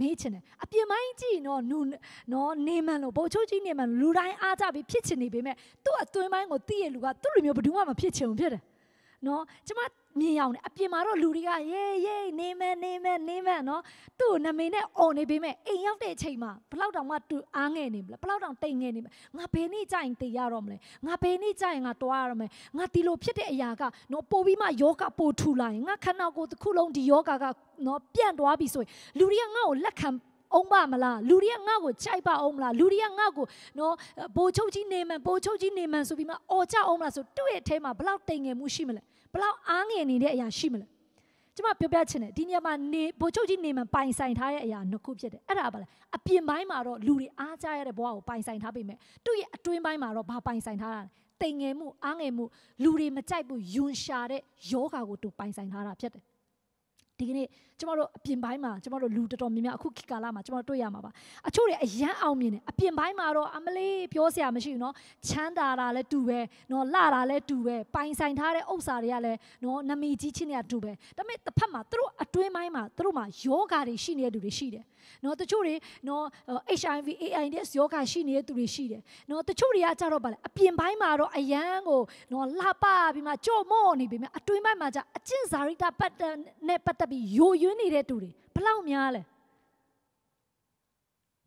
မေးချင်တယ်အပြင်ပိုင်းကြည့်နော်နူနော်နေမန်လို့ဗိုလ်ချုပ်ကြီးနေမန်လူတိုင်းအားကြပြီးဖြစ်ချင်နေပေမဲ့သူ့အသွင်ပိုင်းကိုသိရလူကသူ့လူမျိုးဘယ်သူမှမဖြစ်ချင်ဘူးဖြစ်တယ်နော်ကျမမြင်အောင်လေအပြင်မှာတော့လူတွေကရေးရေးနေမနေမနေမနော်သူ့ကိုနမည်နဲ့អော်နေပေးမဲ့အိမ်ရောက်တဲ့အချိန်မှာဘလောက်တောင်မှသူအားငယ်နေမလဲဘလောက်တောင်တိတ်ငယ်နေမလဲငါဘယ်နေ့ကြရင်တည်ရတော့မလဲငါဘယ်နေ့ကြရင်ငါတွားရတော့မလဲငါဒီလိုဖြစ်တဲ့အရာကနော်ပိုပြီးမှယောဂပိုထူလာရင်ငါခန္ဓာကိုယ်တစ်ခုလုံးဒီယောဂကနော်ပြန့်သွားပြီဆိုရင်လူတွေကငါ့ကိုလက်ခံအောင်ပါမလားလူတွေကငါ့ကိုကြိုက်ပါအောင်မလားလူတွေကငါ့ကိုနော်ဘိုလ်ချုပ်ကြီးနေမှန်ဘိုလ်ချုပ်ကြီးနေမှန်ဆိုပြီးမှအော်ကြအောင်မလားဆိုသူ့ရဲ့အထဲမှာဘလောက်တိမ်ငယ်မှုရှိမလဲဘလောက်အားငယ်နေတဲ့အရာရှိမလဲကျွန်မပြောပြချင်တယ်ဒီနေရာမှာနေဘိုလ်ချုပ်ကြီးနေမှန်ပိုင်ဆိုင်ထားတဲ့အရာနှစ်ခုဖြစ်တယ်အဲ့ဒါပါလဲအပြင်ပိုင်းမှာတော့လူတွေအားကြရတဲ့ဘဝကို ပိုင်ဆိုင်ထားပေမဲ့သူ့ရဲ့အတွင်းပိုင်းမှာတော့ဘာပိုင်ဆိုင်ထားတာလဲတိမ်ငယ်မှုအားငယ်မှုလူတွေမကြိုက်ဘူးယွန်ရှာတဲ့ယောဂါကိုသူပိုင်ဆိုင်ထားတာဖြစ်တယ်ဒီကနေ့ကျမတို့အပြင်ပိုင်းမှာကျမတို့လူတော်တော်များများအခုခေတ်ကာလမှာကျမတို့တွေ့ရမှာပါအချို့တွေအရန်အောင်မြင်တယ်အပြင်ပိုင်းမှာတော့အမလေးပြောစရာမရှိဘူးเนาะချမ်းသာတာလည်းတူပဲเนาะလှတာလည်းတူပဲပိုင်ဆိုင်ထားတဲ့ဥစ္စာတွေကလည်းเนาะနမိကြီးချင်းတွေကတူပဲဒါပေမဲ့တစ်ဖက်မှာသူတို့အတွင်းပိုင်းမှာသူတို့မှာယောဂါတွေရှိနေတဲ့လူတွေရှိတယ်เนาะတချို့တွေเนาะ HIV AIDS ယောဂါရှိနေတဲ့သူတွေရှိတယ်เนาะတချို့တွေကကြတော့ဗာလေအပြင်ပိုင်းမှာတော့အရန်ကိုเนาะလှပပြီးမှကြော့မော့နေပြီးမှအတွင်းပိုင်းမှာကြအကျင့်စာရိတ္တပတ်နဲ့ပတ်သက်ပြီးယိုယွင်းနေတဲ့သူတွေဘလောက်များလဲ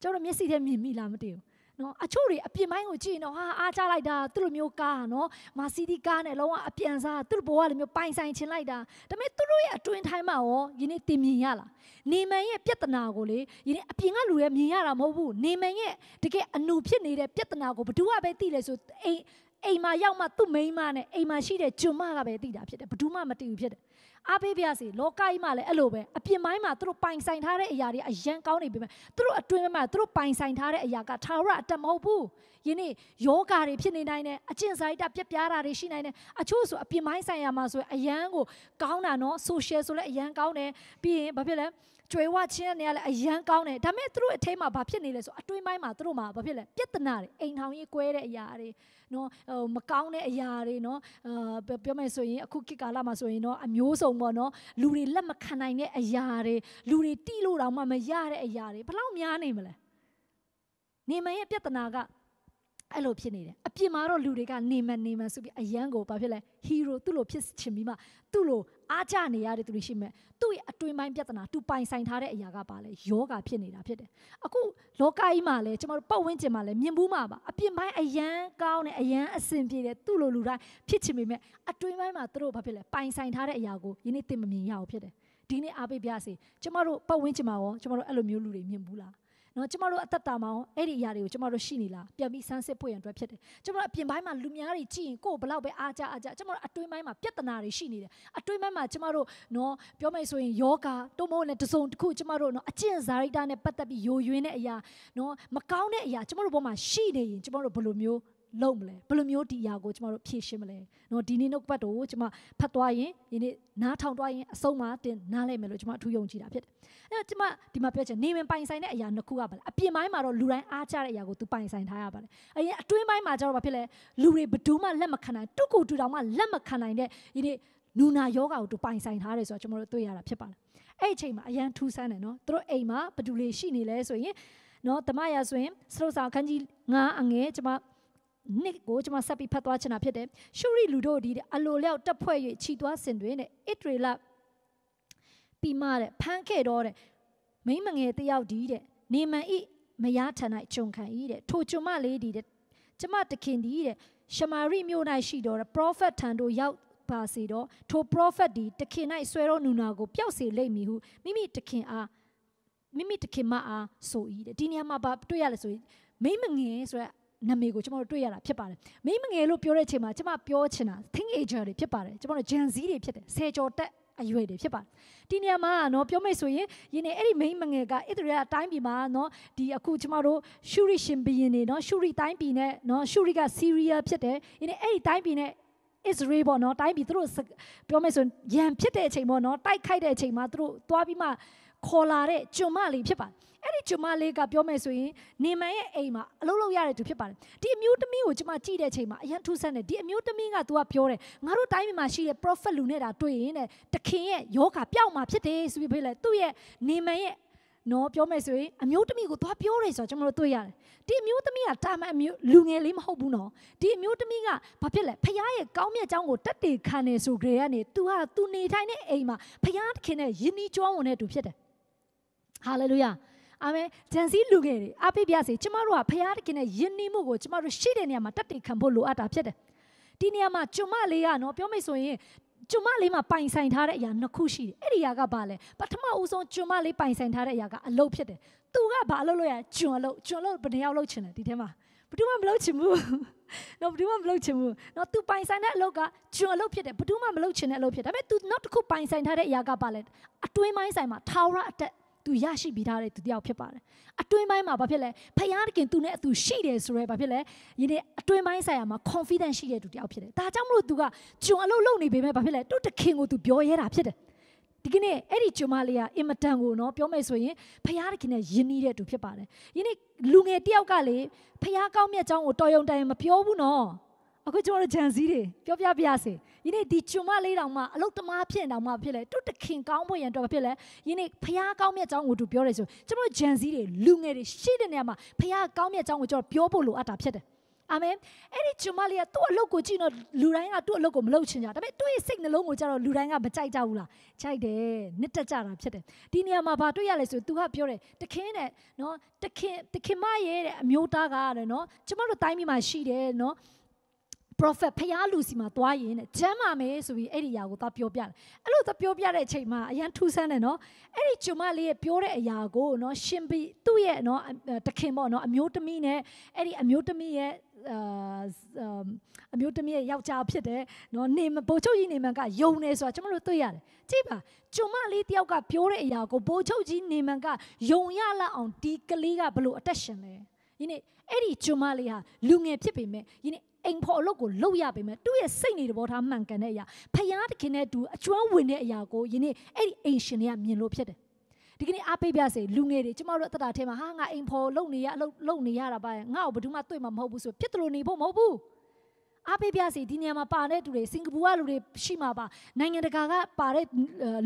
ကျွန်တော်မျက်စိထဲမြင်မိလားမသိဘူးနော်အချို့တွေအပြင်ပိုင်းကိုကြည့်နော်ဟာအားချလိုက်တာသူ့လိုမျိုးကားနော်မာစီဒီကားနဲ့လုံးဝအပြန်စားသူ့ဘောကလိုမျိုးပိုင်ဆိုင်ချင်လိုက်တာဒါပေမဲ့သူတို့ရဲ့အတွင်ထိုင်းမှာရောယနေ့တင်မြင်ရလားနေမန်ရဲ့ပြဿနာကိုလေယနေ့အပြင်ကလူတွေမြင်ရတာမဟုတ်ဘူးနေမန်ရဲ့တကယ်အနုဖြစ်နေတဲ့ပြဿနာကိုဘသူကပဲသိလဲဆိုအိမ်အိမ်မှာရောက်မှသူ့မိန်းမနဲ့အိမ်မှာရှိတဲ့ဂျွန်မကပဲသိတာဖြစ်တယ်ဘသူမှမသိဘူးဖြစ်တယ်အားပေးပြစီလောကကြီးမှာလည်းအဲ့လိုပဲအပြင်ပိုင်းမှာသူတို့ပိုင်ဆိုင်ထားတဲ့အရာတွေအရန်ကောင်းနေပြီမဲ့သူတို့အတွင်းမှာသူတို့ပိုင်ဆိုင်ထားတဲ့အရာကထာဝရအတမဟုတ်ဘူးယနေ့ယောဂါတွေဖြစ်နေနိုင်တယ်အကျင့်စာရိတ္တပြက်ပြားတာတွေရှိနိုင်တယ်အချို့ဆိုအပြင်ပိုင်းဆိုင်ရာမှာဆိုရင်အရန်ကိုကောင်းတာနော်ဆိုရှယ်ဆိုလည်းအရန်ကောင်းတယ်ပြီးရင်ဘာဖြစ်လဲကျွေးဝချင်းတဲ့နေရာလည်းအရန်ကောင်းတယ်ဒါပေမဲ့သူတို့အထဲမှာဘာဖြစ်နေလဲဆိုအတွင်းပိုင်းမှာသူတို့မှာဘာဖြစ်လဲပြဿနာတွေအိမ်ထောင်ကြီးကွဲတဲ့အရာတွေနော်ဟိုမကောင်းတဲ့အရာတွေနော်ပြောမယ်ဆိုရင်အခုခေတ်ကာလမှာဆိုရင်နော်အမျိုးစုံပေါ့နော်လူတွေလက်မခံနိုင်တဲ့အရာတွေလူတွေတိလို့တောင်မှမရတဲ့အရာတွေဘလောက်များနေမလဲနေမရဲ့ပြဿနာကအဲ့လိုဖြစ်နေတယ်အပြင်မှာတော့လူတွေကနေမနေမဆိုပြီးအယံကိုဘာဖြစ်လဲဟီးရိုသူ့လိုဖြစ်ချင်ပြီးမှသူ့လိုအားကျနေရတဲ့သူတွေရှိမဲ့သူ့ရဲ့အတွင်းပိုင်းပြဿနာသူပိုင်ဆိုင်ထားတဲ့အရာကပါလဲယောဂဖြစ်နေတာဖြစ်တယ်အခုလောကကြီးမှာလဲကျွန်တော်တို့ပတ်ဝန်းကျင်မှာလဲမြင်ဘူးမှာပါအပြင်ပိုင်းအယံကောင်းတဲ့အယံအစင်ပြေတဲ့သူ့လိုလူတိုင်းဖြစ်ချင်ပေမဲ့အတွင်းပိုင်းမှာသူတို့ဘာဖြစ်လဲပိုင်ဆိုင်ထားတဲ့အရာကိုယနေ့သင်မမြင်ရအောင်ဖြစ်တယ်ဒီနေ့အားပေးပြစေကျွန်တော်တို့ပတ်ဝန်းကျင်မှာရောကျွန်တော်တို့အဲ့လိုမျိုးလူတွေမြင်ဘူးလားနော်ကျမတို့အသက်တာမှာအဲ့ဒီအရာတွေကိုကျမတို့ရှိနေလားပြန်ပြီးဆန်းစစ်ဖို့ရန်အတွက်ဖြစ်တယ်ကျမတို့အပြင်ပိုင်းမှာလူများတွေကြည့်ရင်ကိုယ်ဘလောက်ပဲအားကြအားကြကျမတို့အတွင်းပိုင်းမှာပြဿနာတွေရှိနေတယ်အတွင်းပိုင်းမှာကျမတို့နော်ပြောမယ်ဆိုရင်ယောဂတုံးမုံနဲ့တစုံတစ်ခုကျမတို့နော်အကျင့်စာရိတ္တနဲ့ပတ်သက်ပြီးယိုယွင်းတဲ့အရာနော်မကောင်းတဲ့အရာကျမတို့ဘောမှာရှိနေရင်ကျမတို့ဘယ်လိုမျိုးလုပ်မလဲဘယ်လိုမျိုးဒီအရာကိုကျမတို့ဖြေရှင်းမလဲနော်ဒီနေ့နှုတ်ပတ်တော်ကိုကျမဖတ်သွားရင်ဒီနေ့နားထောင်သွားရင်အဆုံးမှာတင်နားလဲမယ်လို့ကျမအထူးယုံကြည်တာဖြစ်တယ်။အဲ့တော့ကျမဒီမှာပြောချင်နေဝင်ပိုင်ဆိုင်တဲ့အရာနှစ်ခုကပါလားအပြင်ပိုင်းမှာတော့လူတိုင်းအားကျတဲ့အရာကိုသူပိုင်ဆိုင်ထားရပါတယ်။အရင်အတွင်းပိုင်းမှာကျတော့ဘာဖြစ်လဲလူတွေဘယ်သူမှလက်မခံနိုင်တုကူတူတောင်မှလက်မခံနိုင်တဲ့ဒီနေ့နူနာယောဂါကိုသူပိုင်ဆိုင်ထားတယ်ဆိုတော့ကျမတို့တွေ့ရတာဖြစ်ပါတယ်။အဲ့အချိန်မှာအရန်ထူးဆန်းတယ်နော်သူတို့အိမ်မှာဘယ်သူတွေရှိနေလဲဆိုရင်နော်တမရဆိုရင်စရုပ်ဆောင်ခန်းကြီး9အငယ်ကျမနှစ်ကိုကျွန်မဆက်ပြီးဖတ်သွားချင်တာဖြစ်တယ်ရှုရီလူတို့ဒီအလိုလျောက်တက်ဖွဲ့၍ခြိသွားစင်တွင်တဲ့အစ်ထရေလပြီးမှတဲ့ဖမ်းခဲ့တော့တဲ့မိမငယ်တယောက်ဒီတဲ့နေမန်ဤမယားထန်၌ဂျုံခံဤတဲ့ထိုဂျုံမလေးဒီတဲ့ကျမတခင်ဒီတဲ့ရှမာရိမြို့၌ရှိတော့တဲ့ prophet ထံသို့ရောက်ပါစေတော့ထို prophet ဒီတခင်၌ဆွဲတော်နူနာကိုပျောက်စေလိမ့်မည်ဟုမိမိတခင်အားမိမိတခင်မအားဆို၏တဲ့ဒီနေရာမှာဘာတွေ့ရလဲဆိုရင်မိမငယ်ဆိုရက်နာမည်ကိုကျွန်တော်တို့တွေ့ရတာဖြစ်ပါတယ်မိမငယ်လို့ပြောတဲ့အချိန်မှာကျွန်မပြောချင်တာ teenager တွေဖြစ်ပါတယ်ကျွန်တော်တို့ Gen Z တွေဖြစ်တယ်ဆယ်ကျော်တက်အရွယ်တွေဖြစ်ပါတယ်ဒီနေရာမှာနော်ပြောမိဆိုရင်ယင်းနေအဲ့ဒီမိမငယ်ကအစ်တရအတိုင်းပြည်မှာနော်ဒီအခုကျမတို့ရှူရီရှင်ဘီရင်နေနော်ရှူရီတိုင်းပြည်နဲ့နော်ရှူရီကဆီးရီးယားဖြစ်တယ်ယင်းနေအဲ့ဒီတိုင်းပြည်နဲ့ Israel ပေါ့နော်တိုင်းပြည်သူတို့ပြောမယ်ဆိုရန်ဖြစ်တဲ့အချိန်ပေါ့နော်တိုက်ခိုက်တဲ့အချိန်မှာသူတို့သွားပြီးမှခေါ်လာတဲ့ကျွန်မလေးဖြစ်ပါတယ်အဲ့ဒီကျမလေးကပြောမယ်ဆိုရင်နေမန်ရဲ့အိမ်မှာအလုပ်လုပ်ရတဲ့သူဖြစ်ပါတယ်ဒီအမျိုးသမီးကိုကျမကြည့်တဲ့အချိန်မှာအရန်ထူးဆန်းတယ်ဒီအမျိုးသမီးက तू ကပြောတယ်ငါတို့တိုင်းပြည်မှာရှိတဲ့ prophet လူနဲ့တာတွေ့ရင်တဲ့တခင်ရဲ့ယောဂပြောက်မှာဖြစ်တယ်ဆိုပြီးဖေးလဲသူ့ရဲ့နေမန်ရဲ့နော်ပြောမယ်ဆိုရင်အမျိုးသမီးကိုသွားပြောတယ်ဆိုတော့ကျွန်တော်တို့တွေ့ရတယ်ဒီအမျိုးသမီးကတာမန်အမျိုးလူငယ်လေးမဟုတ်ဘူးနော်ဒီအမျိုးသမီးကဘာဖြစ်လဲဖခင်ရဲ့ကောင်းမြတ်ကြောင်းကိုတက်တည်ခံနေဆိုကြတဲ့ကနေ तू ဟာ तू နေထိုင်တဲ့အိမ်မှာဖခင်တခင်နဲ့ယဉ်ဤကျွမ်းဝင်တဲ့သူဖြစ်တယ်ဟာလေလုယာအာမင်ဂျန်စီလူငယ်တွေအပိပြစေကျမတို့ကဖရားတခင်ရဲ့ယဉ်နီမှုကိုကျမတို့ရှိတဲ့နေရာမှာတတ်တည်ခံဖို့လိုအပ်တာဖြစ်တယ်ဒီနေရာမှာကျမလေးကနော်ပြောမိဆိုရင်ကျမလေးမှာပိုင်ဆိုင်ထားတဲ့အရာနှစ်ခုရှိတယ်အဲ့ဒီအရာကဘာလဲပထမဦးဆုံးကျမလေးပိုင်ဆိုင်ထားတဲ့အရာကအလုပ်ဖြစ်တယ်သူကဘာလုပ်လို့ရကျွန်အလုပ်ကျွန်အလုပ်ဘယ်နှယောက်လုပ်ချင်လဲဒီထဲမှာဘယ်သူမှမလုပ်ချင်ဘူး။နော်ဘယ်သူမှမလုပ်ချင်ဘူး။နော် तू ပိုင်ဆိုင်တဲ့အလုပ်ကကျွန်အလုပ်ဖြစ်တယ်ဘယ်သူမှမလုပ်ချင်တဲ့အလုပ်ဖြစ်တယ်။ဒါပေမဲ့ तू နောက်တစ်ခုပိုင်ဆိုင်ထားတဲ့အရာကပါလဲအတွင်းပိုင်းဆိုင်မှာထာဝရအတက်သူရရှိပြီးသားတဲ့သူတယောက်ဖြစ်ပါတယ်အတွင်းပိုင်းမှာဘာဖြစ်လဲဖယားတခင်သူနဲ့အတူရှိတယ်ဆိုရဲဘာဖြစ်လဲယနေ့အတွင်းပိုင်းဆိုင်ရာမှာ confidence ရှိတဲ့သူတယောက်ဖြစ်တယ်ဒါကြောင့်မလို့သူကကျွန်အလုပ်လုပ်နေပေမဲ့ဘာဖြစ်လဲသူတခင်ကိုသူပြောရဲတာဖြစ်တယ်ဒီကနေ့အဲ့ဒီကျွန်မလေးကအင်မတန်ကိုနော်ပြောမယ်ဆိုရင်ဖယားတခင်နဲ့ယဉ်နေတဲ့သူဖြစ်ပါတယ်ယနေ့လူငယ်တယောက်ကလေဖယားကောင်းမြတ်เจ้าကိုတော်ရုံတိုင်မပြောဘူးနော်အခုကျွန်တော်တို့ဂျန်စည်းတွေပြောပြပြစေယနေ့ဒီကျွမလေးတောင်မှအလုတ်သမားဖြစ်နေတောင်မှဖြစ်လဲသူတခင်ကောင်းဖို့ရန်တော်ဖြစ်လဲယနေ့ဖះကောင်းမြတ်ကြောင်းကိုသူပြောတယ်ဆိုကျွန်တော်ဂျန်စည်းတွေလူငယ်တွေရှိတဲ့နေရာမှာဖះကောင်းမြတ်ကြောင်းကိုကျွန်တော်ပြောဖို့လိုအပ်တာဖြစ်တယ်အာမင်အဲ့ဒီကျွန်မလေးကသူ့အလုပ်ကိုကြည့်တော့လူတိုင်းကသူ့အလုပ်ကိုမလုပ်ချင်ကြဒါပေမဲ့သူ့ရဲ့စိတ်နှလုံးကိုကြတော့လူတိုင်းကမကြိုက်ကြဘူးလားကြိုက်တယ်နစ်တက်ကြတာဖြစ်တယ်ဒီနေရာမှာဘာတွေ့ရလဲဆိုသူကပြောတယ်တခင်းတဲ့နော်တခင်းတခင်မရဲ့တဲ့အမျိုးသားကတဲ့နော်ကျွန်မတို့တိုင်းပြည်မှာရှိတယ်နော် prophet ဖျားလူစီမှာသွားရင်တဲ့ကျမ်းမာမယ်ဆိုပြီးအဲ့ဒီအရာကိုသွားပြောပြတယ်အဲ့လိုသွားပြောပြတဲ့အချိန်မှာအရန်ထူးဆန်းတယ်နော်အဲ့ဒီကျွန်မလေးရဲ့ပြောတဲ့အရာကိုနော်ရှင်ဘီသူ့ရဲ့နော်တခင်ပေါ့နော်အမျိုးသမီးနဲ့အဲ့ဒီအမျိုးသမီးရဲ့အာအမျိုးသမီးရဲ့ယောက်ျားဖြစ်တယ်နော်နေဘိုးချုပ်ကြီးနေမန်ကယုံနေဆိုတာကျွန်တော်တို့တွေ့ရတယ်ကြည့်ပါကျွန်မလေးတယောက်ကပြောတဲ့အရာကိုဘိုးချုပ်ကြီးနေမန်ကယုံရလောက်အောင်ဒီကလေးကဘလို့အတက်ရှင်လဲယနေ့အဲ့ဒီကျွန်မလေးဟာလူငယ်ဖြစ်ပေမဲ့ယနေ့အိမ်ဖော်အလုပ်ကိုလုပ်ရပေမဲ့သူ့ရဲ့စိတ်နေသဘောထားမှန်ကန်တဲ့အရာဖယားတခင်နဲ့အတူအကျွမ်းဝင်တဲ့အရာကိုယနေ့အဲ့ဒီအိမ်ရှင်တွေကမြင်လို့ဖြစ်တယ်ဒီကနေ့အားပေးပြစေလူငယ်တွေကျမတို့အသက်တာထဲမှာဟာငါအိမ်ဖော်လုပ်နေရအလုပ်လုပ်နေရတာပါငါ့ကိုဘယ်သူမှတွေ့မှာမဟုတ်ဘူးဆိုဖြစ်တယ်လို့နေဖို့မဟုတ်ဘူးအားပေးပြစီဒီနေရာမှာပါတဲ့သူတွေစင်ကာပူကလူတွေရှိမှာပါနိုင်ငံတကာကပါတဲ့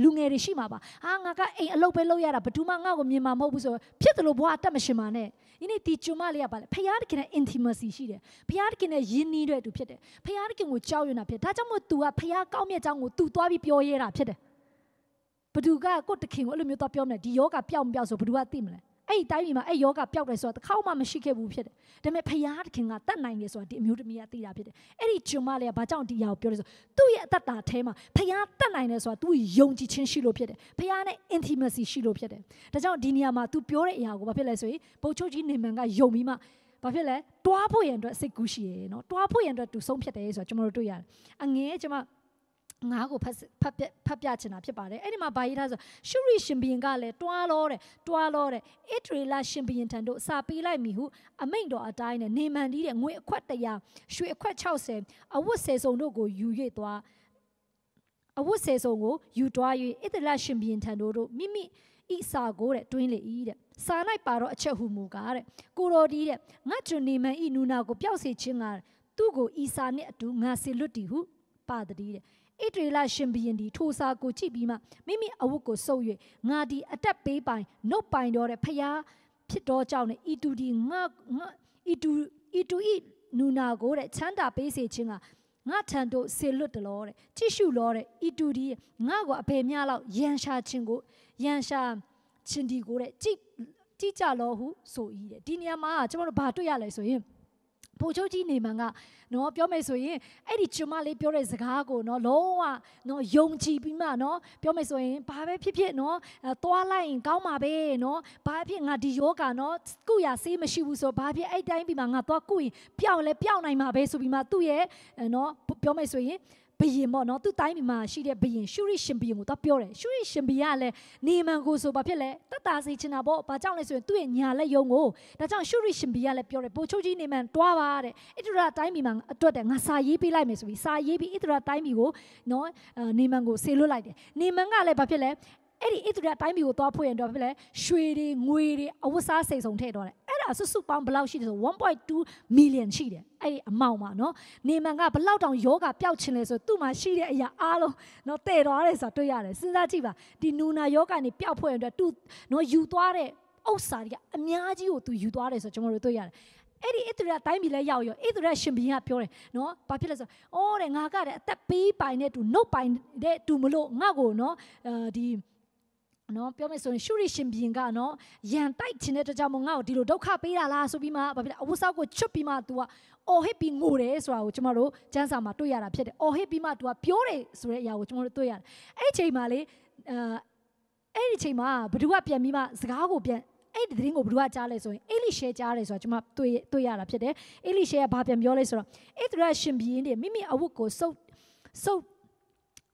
လူငယ်တွေရှိမှာပါဟာငါကအိမ်အလုပ်ပဲလုပ်ရတာဘယ်သူမှငါ့ကိုမြင်မှာမဟုတ်ဘူးဆိုဖြစ်တယ်လို့ဘွားအတက်မရှင်ပါနဲ့ဒီနေ့ဒီကျွန်မလေးကပါလေဖယားတခင်နဲ့ intimacy ရှိတယ်ဖယားတခင်နဲ့ယဉ်နီးတဲ့သူဖြစ်တယ်ဖယားတခင်ကိုကြောက်ရွံ့တာဖြစ်ဒါကြောင့်မို့ तू ကဖယားကောင်းမြတ်ကြောင်းကို तू သွားပြီးပြောရဲတာဖြစ်တယ်ဘသူကကိုတခင်ကိုအဲ့လိုမျိုးသွားပြောမလဲဒီယောဂပျောက်မပျောက်ဆိုဘသူကသိမလဲအဲ့ဒီတိုင်းပြည်မှာအဲ့ယောဂပျောက်တယ်ဆိုတာတစ်ခေါက်မှမရှိခဲ့ဘူးဖြစ်တယ်ဒါပေမဲ့ဖယားသခင်ကတတ်နိုင်တယ်ဆိုတာဒီအမျိုးသမီးကသိတာဖြစ်တယ်အဲ့ဒီဂျွန်မလေးကဘာကြောင့်ဒီအရာကိုပြောလဲဆိုသူ့ရဲ့အသက်တာထဲမှာဖယားတတ်နိုင်တယ်ဆိုတာသူ့ယုံကြည်ခြင်းရှိလို့ဖြစ်တယ်ဖယားနဲ့ intimacy ရှိလို့ဖြစ်တယ်ဒါကြောင့်ဒီနေရာမှာ तू ပြောတဲ့အရာကိုဘာဖြစ်လဲဆိုရင်ဘုတ်ချုပ်ကြီးနေမန်ကယုံပြီးမှဘာဖြစ်လဲတွားဖို့ရန်အတွက်စိတ်ကူးရှိရယ်နော်တွားဖို့ရန်အတွက် तू ဆုံးဖြတ်တယ်ဆိုတော့ကျွန်တော်တို့တွေ့ရတယ်အငဲကျွန်မငါးကိုဖတ်ဖတ်ဖတ်ပြချင်တာဖြစ်ပါတယ်အဲ့ဒီမှာဘာရေးထားဆိုရှုရီရှင်ဘီရင်ကလည်းတွားလောတဲ့တွားလောတဲ့အစ်ထရီလာရှင်ဘီရင်ထံသို့စာပေးလိုက်မိဟုအမိန့်တော်အတိုင်းနဲ့နေမန်ဒီတဲ့ငွေအခွက်တရာရွှေအခွက်60အဝတ်ဆယ်စုံတို့ကိုယူ၍သွားအဝတ်ဆယ်စုံကိုယူသွား၍အစ်ထရီလာရှင်ဘီရင်ထံတို့မိမိဤစာကိုတဲ့တွင်းလေဤတဲ့စာ၌ပါတော့အချက်ဟူမူကားတဲ့ကိုတော်ဒီတဲ့ငါ့ကျွန်နေမန်ဤနူနာကိုပျောက်စေခြင်းကသူ့ကိုဤစာနှင့်အတူငါစေလွတ်တည်ဟုပါတည်းတဲ့ဣတရေလရှင်ဘီရင်ဒီထိုစာကိုကြည့်ပြီးမှမိမိအဝတ်ကိုဆုပ်၍ငါဒီအတက်ပေးပိုင်နှုတ်ပိုင်တော်တဲ့ဖျားဖြစ်တော်ကြောင့်နဲ့ဤသူဒီငါငါဤသူဤသူဤနူနာကိုတဲ့ချမ်းသာပေးစေခြင်းကငါထံတို့ဆေလွတ်တလို့တဲ့ကြည့်ရှုလို့တဲ့ဤသူဒီငါကိုအဘယ်များလောက်ရန်ရှာခြင်းကိုရန်ရှာခြင်းဒီကိုတဲ့ကြည့်ကြည့်ကြလို့ဟုဆို၏တဲ့ဒီနေရာမှာကျွန်တော်တို့ဘာတွေ့ရလဲဆိုရင်ဘိုလ်ချုပ်ကြီးနေမန်ကနော်ပြောမယ်ဆိုရင်အဲ့ဒီကျွန်မလေးပြောတဲ့စကားကိုနော်လုံးဝနော်ယုံကြည်ပြီးမှနော်ပြောမယ်ဆိုရင်ဘာပဲဖြစ်ဖြစ်နော်သွားလိုက်ရင်ကောင်းပါပဲနော်ဘာဖြစ်ငါဒီယောဂါနော်ကုရဆေးမရှိဘူးဆိုဘာဖြစ်အဲ့တိုင်းပြီးမှငါသွားကုရင်ပျောက်လဲပျောက်နိုင်မှာပဲဆိုပြီးမှသူ့ရဲ့နော်ပြောမယ်ဆိုရင်ဘယင်ပေါ့နော်သူ့တိုင်းပြည်မှာရှိတဲ့ဘယင်ရှုရိရှင်ဘယင်ကိုတော့ပြောတယ်ရှုရိရှင်ဘယင်ကလည်းနေမန်ကိုဆိုဘာဖြစ်လဲတတ်တာစီချင်တာပေါ့ဘာကြောင့်လဲဆိုရင်သူ့ရဲ့ညာလက်ယုံကိုဒါကြောင့်ရှုရိရှင်ဘယင်ကလည်းပြောတယ်ပိုချုပ်ကြီးနေမန်တွားပါတဲ့ဣသရာတိုင်းပြည်မှာအတွက်တဲ့ငါစာရေးပေးလိုက်မယ်ဆိုပြီးစာရေးပြီးဣသရာတိုင်းပြည်ကိုနော်နေမန်ကိုဆေလွတ်လိုက်တယ်နေမန်ကလည်းဘာဖြစ်လဲအဲ့ဒီဣသရာတိုင်းပြည်ကိုသွားဖွင့်ရင်တော့ဖြစ်လဲရွှေတွေငွေတွေအဝတ်စားစိတ်စုံထည့်တော့တယ်အဲ့ဒါစုစုပေါင်းဘယ်လောက်ရှိတယ်ဆို1.2 million ရှိတယ်အဲ့ဒီအမောင်ပါနော်နေမန်ကဘလောက်တောင်ယောဂပျောက်ခြင်းလဲဆိုသူ့မှာရှိတဲ့အရာအားလုံးနော်တည်သွားတယ်ဆိုတာတွေ့ရတယ်စဉ်းစားကြည့်ပါဒီနူနာယောဂနေပျောက်ဖွဲ့အတွက်သူနော်ယူသွားတဲ့ဥစ္စာတွေကအများကြီးကိုသူယူသွားတယ်ဆိုကျွန်တော်တို့တွေ့ရတယ်အဲ့ဒီဣသရေလတိုင်းပြည်လဲရောက်ရောဣသရေလရှင်ဘီကပြောတယ်နော်ဘာဖြစ်လဲဆိုတော့အော်တဲ့ငါကတဲ့အသက်ပေးပိုင်တဲ့သူနှုတ်ပိုင်တဲ့သူမလို့ငါ့ကိုနော်ဒီနော်ပြောမယ်ဆိုရင်ရှုရရှင်ဘီင်ကနော်ရန်တိုက်ခြင်းတဲ့တကြောင်မငါ့ကိုဒီလိုဒုက္ခပေးတာလားဆိုပြီးမှဘာဖြစ်လဲအဝတ်စောက်ကိုချွတ်ပြီးမှ तू ကအော်ဟစ်ပြီးငိုတယ်ဆိုတာကိုကျွန်တော်တို့ကျမ်းစာမှာတွေ့ရတာဖြစ်တယ်အော်ဟစ်ပြီးမှ तू ကပြောတယ်ဆိုတဲ့အရာကိုကျွန်တော်တို့တွေ့ရတယ်အဲ့ဒီချိန်မှာလေအဲအဲ့ဒီချိန်မှာဘ누구ကပြန်ပြီးမှစကားကိုပြန်အဲ့ဒီသတင်းကိုဘ누구ကကြားလဲဆိုရင်အေလိရှဲကြားတယ်ဆိုတာကျွန်မတွေ့တွေ့ရတာဖြစ်တယ်အေလိရှဲကဘာပြန်ပြောလဲဆိုတော့ဣသရေလရှင်ဘီရင်တွေမိမိအဝတ်ကိုစုပ်စုပ်